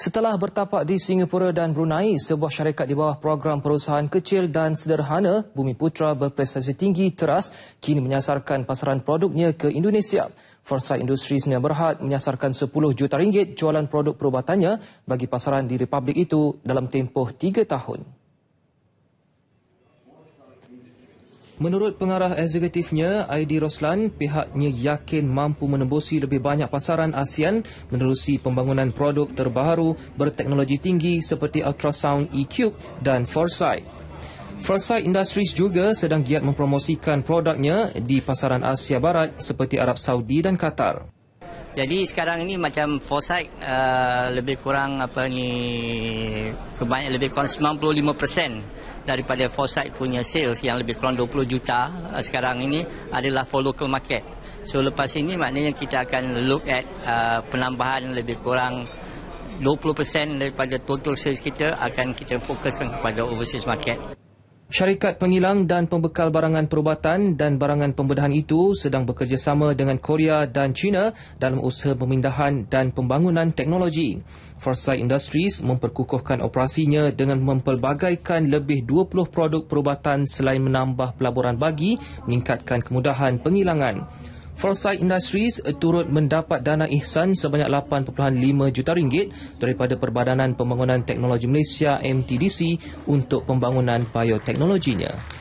Setelah bertapak di Singapura dan Brunei, sebuah syarikat di bawah program perusahaan kecil dan sederhana Bumi Putra berprestasi tinggi teras kini menyasarkan pasaran produknya ke Indonesia. Forsyth Industries yang berhad menyasarkan 10 juta ringgit jualan produk perubatannya bagi pasaran di Republik itu dalam tempoh 3 tahun. Menurut pengarah eksekutifnya, Aidi Roslan, pihaknya yakin mampu menembusi lebih banyak pasaran ASEAN menerusi pembangunan produk terbaru berteknologi tinggi seperti ultrasound E-Cube dan Foresight. Foresight Industries juga sedang giat mempromosikan produknya di pasaran Asia Barat seperti Arab Saudi dan Qatar. Jadi sekarang ini macam Foresight uh, lebih kurang apa ni kebanyak lebih kurang 95% daripada Foresight punya sales yang lebih kurang 20 juta uh, sekarang ini adalah for local market. So lepas ini maknanya kita akan look at uh, penambahan lebih kurang 20% daripada total sales kita akan kita fokuskan kepada overseas market. Syarikat pengilang dan pembekal barangan perubatan dan barangan pembedahan itu sedang bekerjasama dengan Korea dan China dalam usaha pemindahan dan pembangunan teknologi. Farsight Industries memperkukuhkan operasinya dengan mempelbagaikan lebih 20 produk perubatan selain menambah pelaburan bagi meningkatkan kemudahan pengilangan. Foresight Industries eh, turut mendapat dana ihsan sebanyak 8.5 juta ringgit daripada Perbadanan Pembangunan Teknologi Malaysia MTDC untuk pembangunan bioteknologinya.